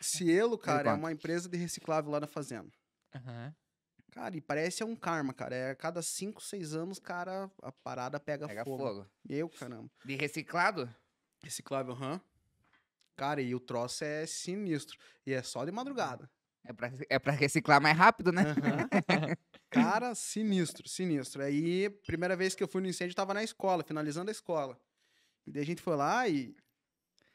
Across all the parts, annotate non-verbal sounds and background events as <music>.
Cielo, cara, é uma empresa de reciclável lá na fazenda. Uhum. Cara, e parece é um karma, cara. É, a cada 5, 6 anos, cara, a parada pega, pega fogo. fogo. Meu caramba. De reciclado? Reciclável, aham. Uhum. Cara, e o troço é sinistro. E é só de madrugada. É pra, é pra reciclar mais rápido, né? Uhum. <laughs> cara, sinistro, sinistro. Aí, primeira vez que eu fui no incêndio, tava na escola, finalizando a escola. E daí a gente foi lá e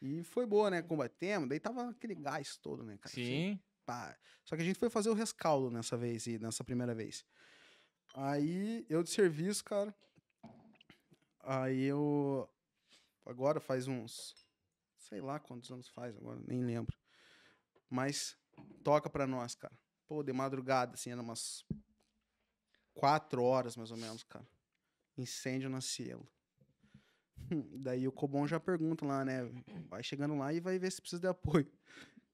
e foi boa, né? Combatemos, daí tava aquele gás todo, né, cara? Assim, Sim. Assim, Só que a gente foi fazer o rescaldo nessa vez, e nessa primeira vez. Aí eu de serviço, cara. Aí eu. Agora faz uns. Sei lá quantos anos faz agora, nem lembro. Mas toca pra nós, cara. Pô, de madrugada, assim, era umas quatro horas mais ou menos, cara. Incêndio na Cielo. <laughs> Daí o Cobon já pergunta lá, né? Vai chegando lá e vai ver se precisa de apoio.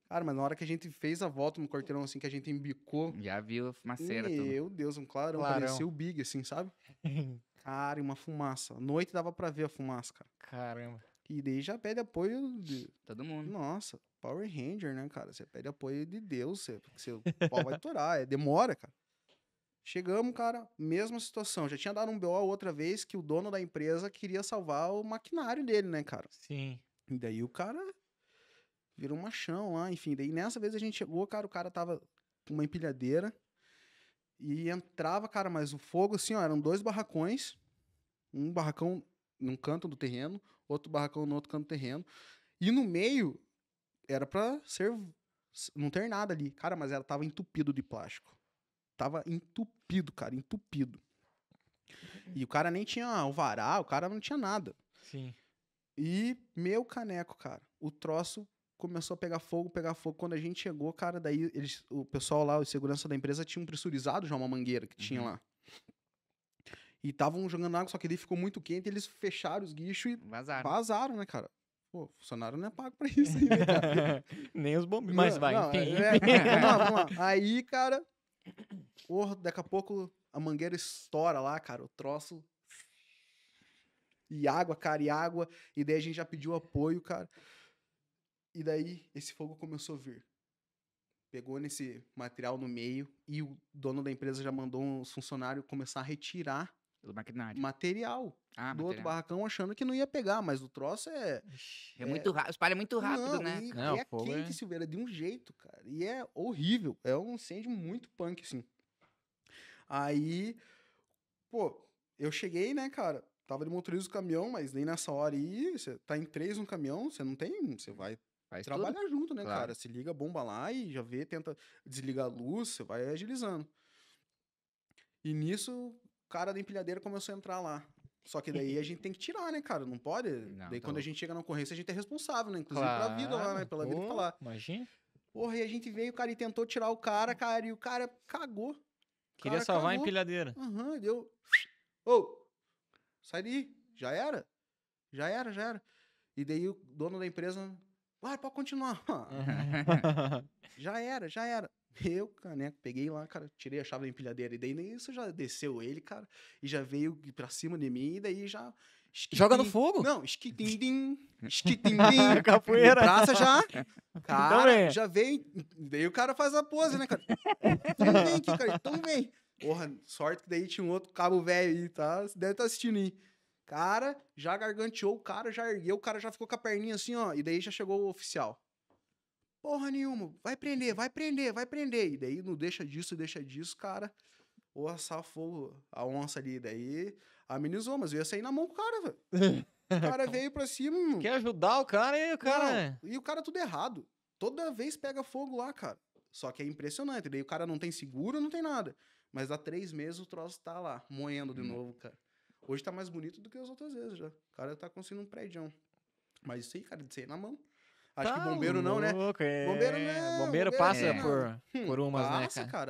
Cara, mas na hora que a gente fez a volta no corteirão, assim, que a gente embicou. Já viu a fumaceira. Meu tudo. Deus, um clarão, clarão. parecia o Big, assim, sabe? <laughs> cara, e uma fumaça. À noite dava pra ver a fumaça, cara. Caramba. E daí já pede apoio de. Todo mundo. Nossa, Power Ranger, né, cara? Você pede apoio de Deus, você, porque seu pau vai <laughs> torar. É, demora, cara. Chegamos, cara, mesma situação. Já tinha dado um BO outra vez que o dono da empresa queria salvar o maquinário dele, né, cara? Sim. E daí o cara virou um machão lá, enfim. Daí nessa vez a gente chegou, cara, o cara tava com uma empilhadeira e entrava, cara, mas o fogo, assim, ó, eram dois barracões. Um barracão num canto do terreno, outro barracão no outro canto do terreno. E no meio era pra ser. Não ter nada ali. Cara, mas ela tava entupido de plástico. Tava entupido, cara, entupido. E o cara nem tinha o vará, o cara não tinha nada. Sim. E meu caneco, cara, o troço começou a pegar fogo, pegar fogo. Quando a gente chegou, cara, daí eles, o pessoal lá, o segurança da empresa, tinha um pressurizado já uma mangueira que uhum. tinha lá. E estavam jogando água, só que ele ficou muito quente, eles fecharam os guichos e vazaram, vazaram né, cara? Pô, funcionário não é pago pra isso aí, né, <laughs> Nem os bombeiros. Mas vai, não, enfim. É, é, vamos lá, vamos lá. Aí, cara, ou daqui a pouco a mangueira estoura lá, cara, o troço. E água, cara, e água. E daí a gente já pediu apoio, cara. E daí esse fogo começou a vir. Pegou nesse material no meio e o dono da empresa já mandou os funcionários começar a retirar maquinário. Material. Ah, do material. outro barracão achando que não ia pegar, mas o troço é. É, é muito rápido. Espalha muito rápido, não, né? E, não, e é quente, é... Silveira, de um jeito, cara. E é horrível. É um incêndio muito punk, assim. Aí, pô, eu cheguei, né, cara? Tava de motorista do caminhão, mas nem nessa hora aí, você tá em três no caminhão, você não tem, você vai Faz trabalhar tudo. junto, né, claro. cara? Se liga, bomba lá e já vê, tenta desligar a luz, você vai agilizando. E nisso, o cara da empilhadeira começou a entrar lá. Só que daí a gente tem que tirar, né, cara? Não pode. Não, daí tá quando a gente chega na ocorrência, a gente é responsável, né? Inclusive claro. pela vida lá, né? Pela que tá lá. Imagina. Porra, e a gente veio, cara, e tentou tirar o cara, cara, e o cara cagou. Queria salvar cagou. a empilhadeira. Aham, uhum, deu. Ô, oh, sai daí. Já era. Já era, já era. E daí o dono da empresa. Ah, pode continuar. <laughs> já era, já era. Eu, caneco, peguei lá, cara, tirei a chave da empilhadeira. E daí isso já desceu ele, cara, e já veio pra cima de mim. E daí já Joga no fogo? Não, esquitindim. <laughs> Esquitindim. Capoeira. Praça já. <laughs> Então cara, já vem. Daí o cara faz a pose, né, cara? Então vem aqui, cara. Então vem. Porra, sorte que daí tinha um outro cabo velho aí, tá? Deve estar tá assistindo aí. Cara, já garganteou o cara, já ergueu, o cara já ficou com a perninha assim, ó. E daí já chegou o oficial. Porra nenhuma, vai prender, vai prender, vai prender. E daí não deixa disso, deixa disso, cara ou assar fogo a onça ali. Daí amenizou, mas eu ia sair na mão com o cara, velho. <laughs> O cara veio pra cima. Quer ajudar o cara e o cara. Não, né? e o cara tudo errado. Toda vez pega fogo lá, cara. Só que é impressionante. Daí o cara não tem seguro, não tem nada. Mas há três meses o troço tá lá, moendo de hum. novo, cara. Hoje tá mais bonito do que as outras vezes já. O cara tá conseguindo um prédio. Mas isso aí, cara, de sair na mão. Acho tá que bombeiro não, né? É... Bombeiro não. É, bombeiro, bombeiro passa é. por, por umas, passa, né? Hum, passa, cara?